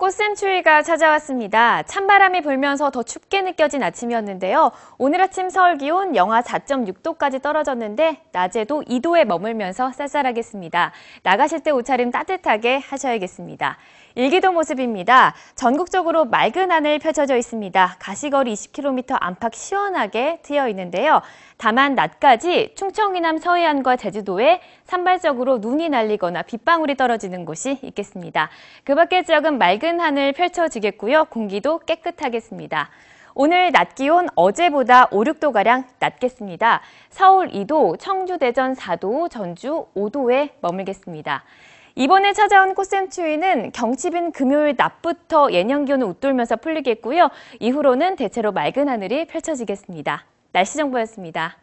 꽃샘추위가 찾아왔습니다. 찬바람이 불면서 더 춥게 느껴진 아침이었는데요. 오늘 아침 서울 기온 영하 4.6도까지 떨어졌는데 낮에도 2도에 머물면서 쌀쌀하겠습니다. 나가실 때 옷차림 따뜻하게 하셔야겠습니다. 일기도 모습입니다. 전국적으로 맑은 하늘 펼쳐져 있습니다. 가시거리 20km 안팎 시원하게 트여 있는데요. 다만 낮까지 충청 이남 서해안과 제주도에 산발적으로 눈이 날리거나 빗방울이 떨어지는 곳이 있겠습니다. 그 밖의 지역은 맑은 맑은 하늘 펼쳐지겠고요. 공기도 깨끗하겠습니다. 오늘 낮 기온 어제보다 5, 6도가량 낮겠습니다. 서울 2도, 청주, 대전 4도, 전주 5도에 머물겠습니다. 이번에 찾아온 꽃샘추위는 경칩인 금요일 낮부터 예년 기온을 웃돌면서 풀리겠고요. 이후로는 대체로 맑은 하늘이 펼쳐지겠습니다. 날씨 정보였습니다.